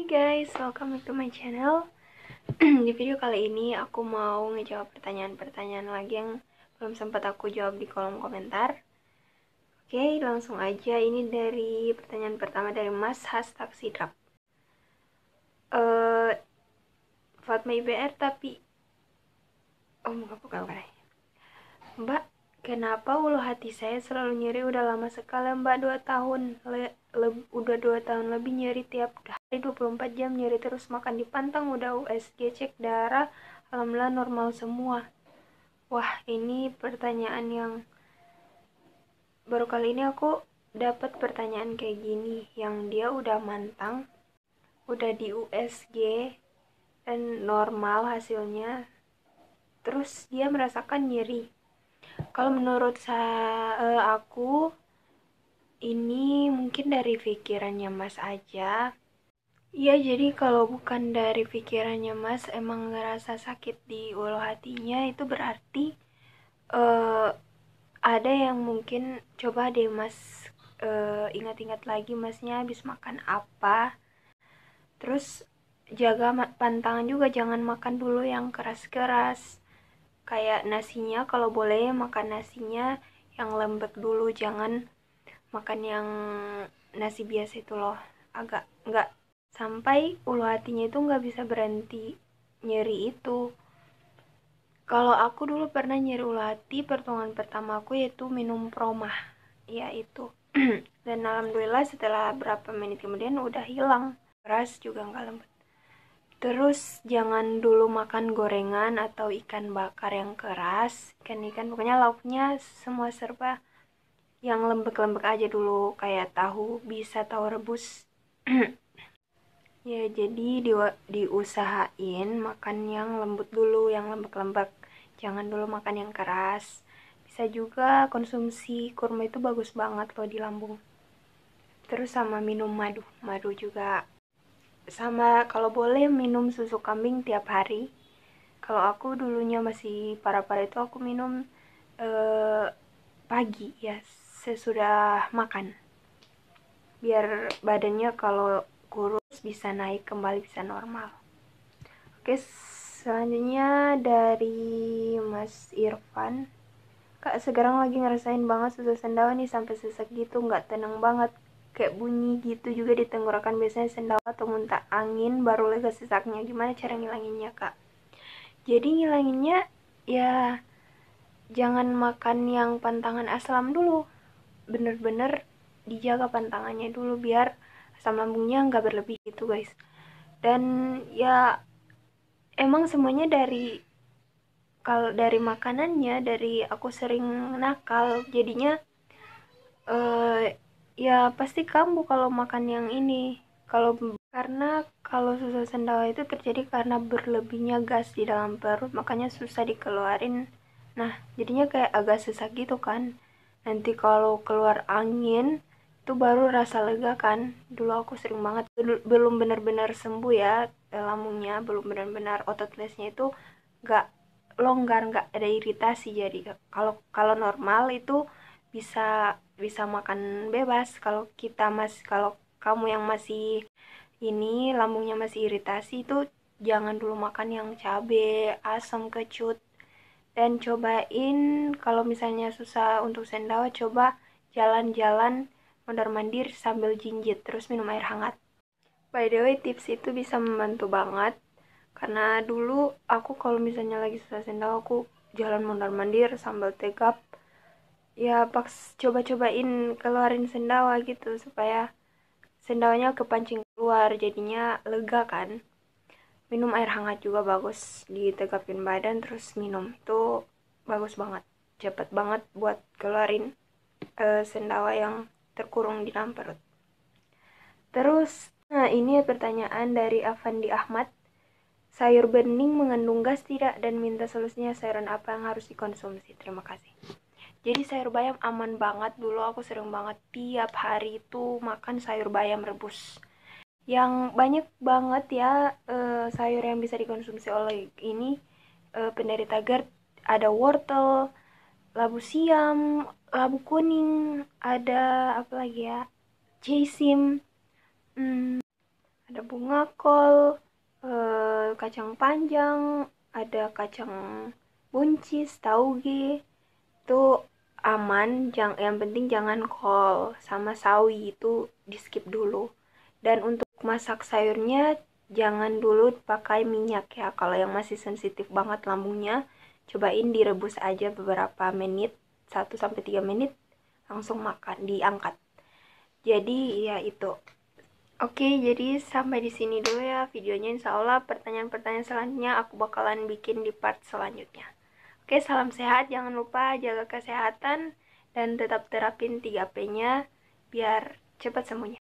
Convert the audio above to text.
Hey guys, welcome back to my channel Di video kali ini aku mau ngejawab pertanyaan-pertanyaan lagi yang belum sempat aku jawab di kolom komentar Oke, langsung aja ini dari pertanyaan pertama dari Mas Hashtag Sidrap uh, eh, Fatma IBR tapi Oh, bukan, bukan, bukan Mbak, Kenapa ulu hati saya selalu nyeri udah lama sekali mbak dua tahun le, le, udah dua tahun lebih nyeri tiap hari 24 jam nyeri terus makan dipantang udah USG cek darah alhamdulillah normal semua wah ini pertanyaan yang baru kali ini aku dapat pertanyaan kayak gini yang dia udah mantang udah di USG dan normal hasilnya terus dia merasakan nyeri kalau menurut saya, e, aku ini mungkin dari pikirannya Mas aja. Iya, jadi kalau bukan dari pikirannya Mas emang ngerasa sakit di ulu hatinya itu berarti uh, ada yang mungkin coba deh Mas uh, ingat-ingat lagi Masnya habis makan apa. Terus jaga pantangan juga jangan makan dulu yang keras-keras kayak nasinya kalau boleh makan nasinya yang lembek dulu jangan makan yang nasi biasa itu loh agak nggak sampai ulu hatinya itu nggak bisa berhenti nyeri itu kalau aku dulu pernah nyeri ulu hati pertolongan pertama aku yaitu minum promah yaitu dan alhamdulillah setelah berapa menit kemudian udah hilang beras juga nggak lembek Terus jangan dulu makan gorengan atau ikan bakar yang keras, ikan-ikan pokoknya lauknya semua serba yang lembek-lembek aja dulu kayak tahu bisa tahu rebus. ya jadi di diusahain makan yang lembut dulu, yang lembek-lembek. Jangan dulu makan yang keras. Bisa juga konsumsi kurma itu bagus banget loh di lambung. Terus sama minum madu, madu juga sama kalau boleh minum susu kambing tiap hari kalau aku dulunya masih para-para itu aku minum eh, pagi ya sesudah makan biar badannya kalau kurus bisa naik kembali bisa normal oke selanjutnya dari Mas Irfan Kak sekarang lagi ngerasain banget susah sendawa nih sampai sesak gitu nggak tenang banget kayak bunyi gitu juga di tenggorokan biasanya sendawa atau muntah angin baru lega sesaknya gimana cara ngilanginnya kak jadi ngilanginnya ya jangan makan yang pantangan asam dulu bener-bener dijaga pantangannya dulu biar asam lambungnya nggak berlebih gitu guys dan ya emang semuanya dari kalau dari makanannya dari aku sering nakal jadinya eh, ya pasti kamu kalau makan yang ini kalau karena kalau susah sendawa itu terjadi karena berlebihnya gas di dalam perut makanya susah dikeluarin nah jadinya kayak agak sesak gitu kan nanti kalau keluar angin itu baru rasa lega kan dulu aku sering banget belum benar-benar sembuh ya lambungnya belum benar-benar otot lesnya itu nggak longgar nggak ada iritasi jadi kalau kalau normal itu bisa bisa makan bebas kalau kita mas kalau kamu yang masih ini lambungnya masih iritasi itu jangan dulu makan yang cabe asam kecut dan cobain kalau misalnya susah untuk sendawa coba jalan-jalan mondar mandir sambil jinjit terus minum air hangat by the way tips itu bisa membantu banget karena dulu aku kalau misalnya lagi susah sendawa aku jalan mondar mandir sambil tegap ya paks coba-cobain keluarin sendawa gitu supaya sendawanya kepancing keluar jadinya lega kan minum air hangat juga bagus ditegapin badan terus minum itu bagus banget cepat banget buat keluarin uh, sendawa yang terkurung di dalam perut terus nah ini pertanyaan dari Avandi Ahmad sayur bening mengandung gas tidak dan minta solusinya sayuran apa yang harus dikonsumsi terima kasih jadi sayur bayam aman banget dulu aku sering banget tiap hari itu makan sayur bayam rebus yang banyak banget ya uh, sayur yang bisa dikonsumsi oleh ini uh, eh, penderita GERD ada wortel labu siam labu kuning ada apa lagi ya jasim, hmm, ada bunga kol uh, kacang panjang ada kacang buncis, tauge, itu aman yang yang penting jangan kol sama sawi itu di skip dulu dan untuk masak sayurnya jangan dulu pakai minyak ya kalau yang masih sensitif banget lambungnya cobain direbus aja beberapa menit 1 sampai 3 menit langsung makan diangkat jadi ya itu Oke, jadi sampai di sini dulu ya videonya. Insya Allah pertanyaan-pertanyaan selanjutnya aku bakalan bikin di part selanjutnya. Oke, salam sehat. Jangan lupa jaga kesehatan dan tetap terapin 3P-nya biar cepat semuanya.